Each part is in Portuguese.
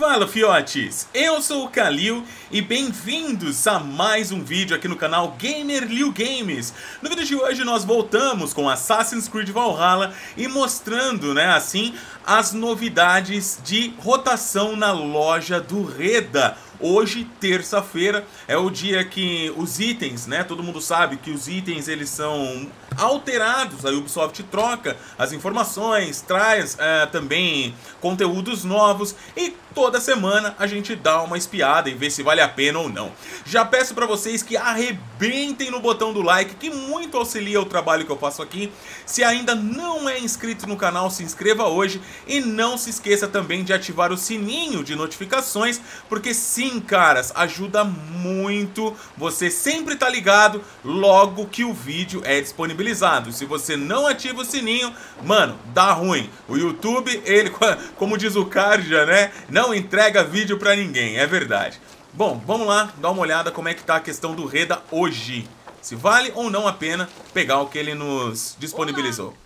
Fala fiotes, eu sou o Kalil e bem-vindos a mais um vídeo aqui no canal Gamer Liu Games. No vídeo de hoje nós voltamos com Assassin's Creed Valhalla e mostrando, né, assim, as novidades de rotação na loja do Reda, Hoje, terça-feira, é o dia que os itens, né? Todo mundo sabe que os itens eles são alterados. A Ubisoft troca as informações, traz eh, também conteúdos novos e toda semana a gente dá uma espiada e vê se vale a pena ou não. Já peço para vocês que arrebentem no botão do like, que muito auxilia o trabalho que eu faço aqui. Se ainda não é inscrito no canal, se inscreva hoje e não se esqueça também de ativar o sininho de notificações, porque sim, streaming, caras, ajuda muito. Você sempre tá ligado logo que o vídeo é disponibilizado. Se você não ativa o sininho, mano, dá ruim. O YouTube, ele, como diz o Carja, né, não entrega vídeo para ninguém, é verdade. Bom, vamos lá dar uma olhada como é que tá a questão do Reda hoje. Se vale ou não a pena pegar o que ele nos disponibilizou. Olá.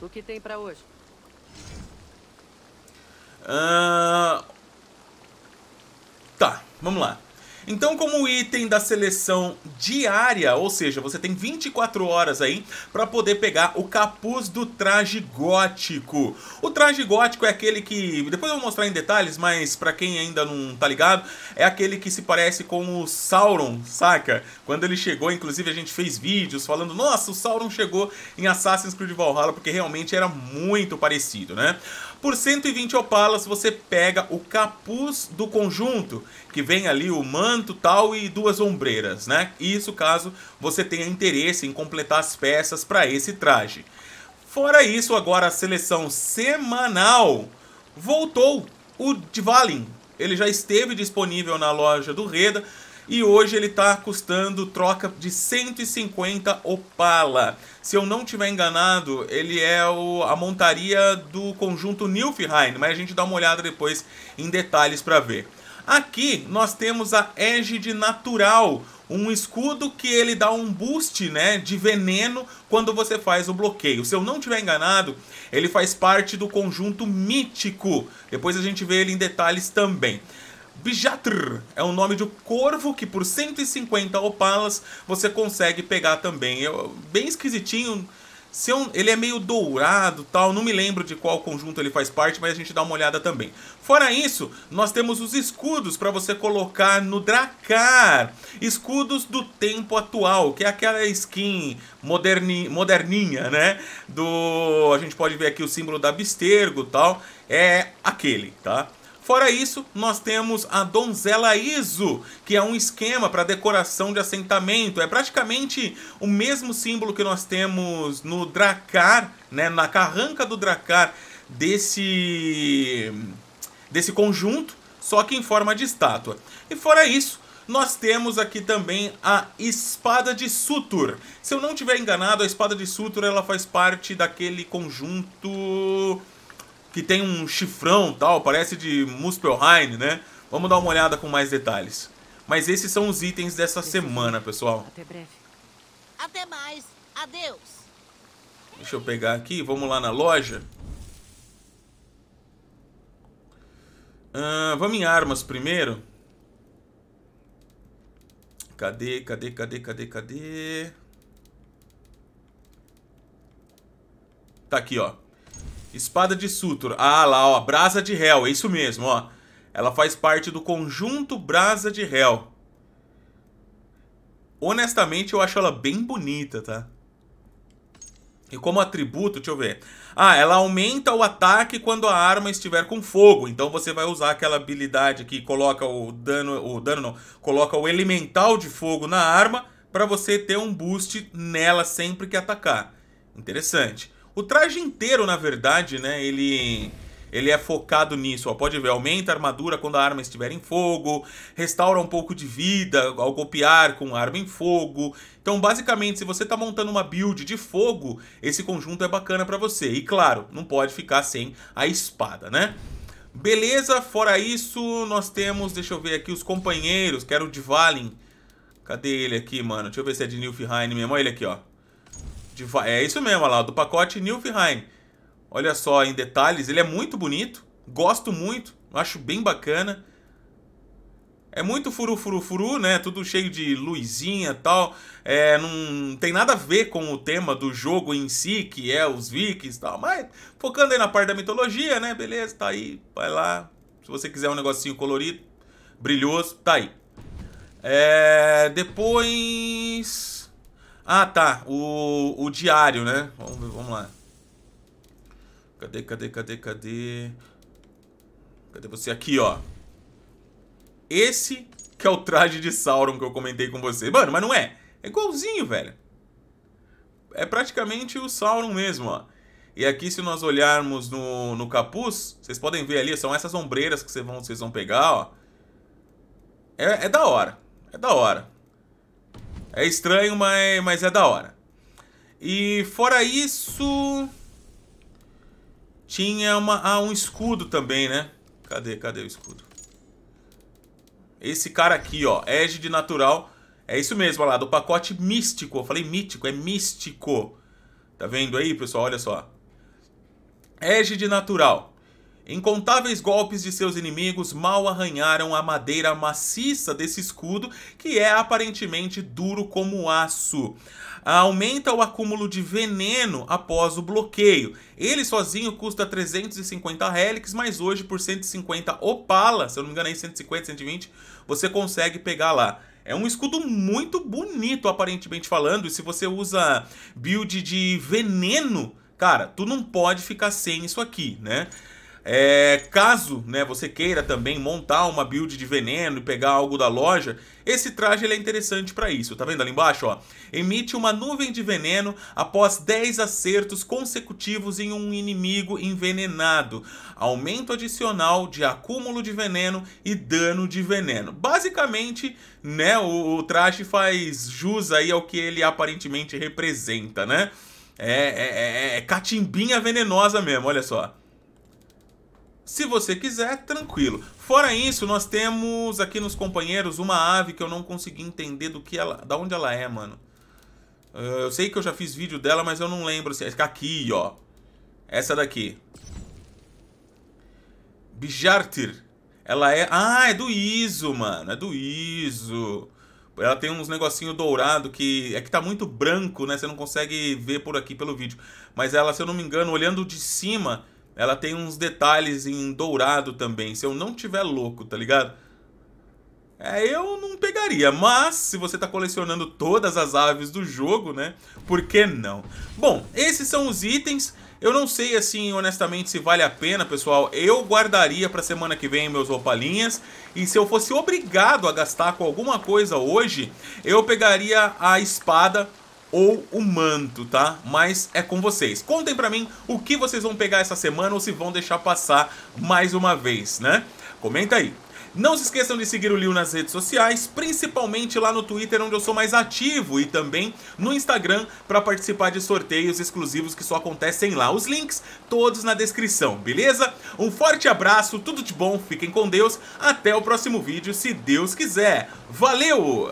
O que tem para hoje? Ah, Vamos lá. Então, como item da seleção diária, ou seja, você tem 24 horas aí para poder pegar o capuz do traje gótico. O traje gótico é aquele que, depois eu vou mostrar em detalhes, mas para quem ainda não tá ligado, é aquele que se parece com o Sauron, saca? Quando ele chegou, inclusive a gente fez vídeos falando, nossa, o Sauron chegou em Assassin's Creed Valhalla, porque realmente era muito parecido, né? Por 120 opalas você pega o capuz do conjunto, que vem ali o manto tal e duas ombreiras, né? Isso caso você tenha interesse em completar as peças para esse traje. Fora isso, agora a seleção semanal voltou o Dvalin. Ele já esteve disponível na loja do Reda, e hoje ele está custando troca de 150 Opala. Se eu não tiver enganado, ele é o, a montaria do conjunto Nilfheim, mas a gente dá uma olhada depois em detalhes para ver. Aqui nós temos a Égide Natural, um escudo que ele dá um boost né, de veneno quando você faz o bloqueio. Se eu não tiver enganado, ele faz parte do conjunto mítico. Depois a gente vê ele em detalhes também. Bijatr é o nome de um corvo que por 150 opalas você consegue pegar também. É bem esquisitinho. Eu, é ele é meio dourado tal, não me lembro de qual conjunto ele faz parte, mas a gente dá uma olhada também. Fora isso, nós temos os escudos para você colocar no Dracar. Escudos do tempo atual, que é aquela skin moderni, moderninha, né? Do, a gente pode ver aqui o símbolo da Abstergo tal, é aquele, tá? Fora isso, nós temos a donzela ISO, que é um esquema para decoração de assentamento. É praticamente o mesmo símbolo que nós temos no Dracar, né, na carranca do Dracar desse desse conjunto, só que em forma de estátua. E fora isso, nós temos aqui também a espada de Sutur. Se eu não estiver enganado, a espada de Sutur ela faz parte daquele conjunto que tem um chifrão tal, parece de Muspelheim, né? Vamos dar uma olhada com mais detalhes. Mas esses são os itens dessa semana, pessoal. Até breve. Até mais. Adeus. Deixa eu pegar aqui, vamos lá na loja. Ah, vamos em armas primeiro. Cadê, cadê, cadê, cadê, cadê? Tá aqui, ó. Espada de Sutur. Ah, lá, ó. Brasa de Hel. É isso mesmo, ó. Ela faz parte do conjunto Brasa de Hel. Honestamente, eu acho ela bem bonita, tá? E como atributo, deixa eu ver. Ah, ela aumenta o ataque quando a arma estiver com fogo. Então você vai usar aquela habilidade que coloca o dano, o dano não, coloca o elemental de fogo na arma para você ter um boost nela sempre que atacar. Interessante. O traje inteiro, na verdade, né, ele ele é focado nisso, ó. Pode ver, aumenta a armadura quando a arma estiver em fogo, restaura um pouco de vida ao copiar com a arma em fogo. Então, basicamente, se você está montando uma build de fogo, esse conjunto é bacana para você. E claro, não pode ficar sem a espada, né? Beleza, fora isso, nós temos, deixa eu ver aqui, os companheiros, quero o de Cadê ele aqui, mano? Deixa eu ver se é de Nilfheim mesmo. Olha ele aqui, ó. De, é isso mesmo, lá, do pacote Nilfheim. Olha só em detalhes, ele é muito bonito, gosto muito, acho bem bacana. É muito furu, furu, furu, né? Tudo cheio de luzinha e tal. É, não tem nada a ver com o tema do jogo em si, que é os vikings e tal. Mas focando aí na parte da mitologia, né? Beleza, tá aí, vai lá. Se você quiser um negocinho colorido, brilhoso, tá aí. É, depois... Ah, tá. O, o diário, né? Vamos, vamos lá. Cadê, cadê, cadê, cadê? Cadê você? Aqui, ó. Esse que é o traje de Sauron que eu comentei com você. Mano, mas não é. É igualzinho, velho. É praticamente o Sauron mesmo, ó. E aqui, se nós olharmos no, no capuz, vocês podem ver ali, são essas ombreiras que vocês vão, vocês vão pegar, ó. É, é da hora. É da hora. É estranho, mas, mas é da hora. E fora isso... Tinha uma, ah, um escudo também, né? Cadê, cadê o escudo? Esse cara aqui, ó. de Natural. É isso mesmo, olha lá. Do pacote místico. Eu falei mítico, é místico. Tá vendo aí, pessoal? Olha só. de Natural. Incontáveis golpes de seus inimigos mal arranharam a madeira maciça desse escudo, que é aparentemente duro como aço. Aumenta o acúmulo de veneno após o bloqueio. Ele sozinho custa 350 relics, mas hoje por 150 opala, se eu não me engano aí 150, 120, você consegue pegar lá. É um escudo muito bonito, aparentemente falando, e se você usa build de veneno, cara, tu não pode ficar sem isso aqui, né? É, caso né, você queira também montar uma build de veneno e pegar algo da loja, esse traje ele é interessante para isso. Tá vendo ali embaixo? Ó? Emite uma nuvem de veneno após 10 acertos consecutivos em um inimigo envenenado. Aumento adicional de acúmulo de veneno e dano de veneno. Basicamente, né, o, o traje faz jus aí ao que ele aparentemente representa, né? É, é, é, é catimbinha venenosa mesmo, olha só. Se você quiser, tranquilo. Fora isso, nós temos aqui nos companheiros uma ave que eu não consegui entender do que ela, da onde ela é, mano. Eh, eu sei que eu já fiz vídeo dela, mas eu não lembro. se Assim, aqui, ó. Essa daqui. Bijartir. Ela é... Ah, é do ISO, mano. É do ISO. Ela tem uns negocinho dourado que... É que tá muito branco, né? Você não consegue ver por aqui pelo vídeo. Mas ela, se eu não me engano, olhando de cima ela tem uns detalhes em dourado também, se eu não tiver louco, tá ligado? É, eu não pegaria, mas se você tá colecionando todas as aves do jogo, né? Por que não? Bom, esses são os itens. Eu não sei, assim, honestamente, se vale a pena, pessoal. Eu guardaria pra semana que vem meus opalinhas. E se eu fosse obrigado a gastar com alguma coisa hoje, eu pegaria a espada ou o manto, tá? Mas é com vocês. Contem pra mim o que vocês vão pegar essa semana ou se vão deixar passar mais uma vez, né? Comenta aí. Não se esqueçam de seguir o Liu nas redes sociais, principalmente lá no Twitter, onde eu sou mais ativo, e também no Instagram para participar de sorteios exclusivos que só acontecem lá. Os links todos na descrição, beleza? Um forte abraço, tudo de bom, fiquem com Deus, até o próximo vídeo, se Deus quiser. Valeu!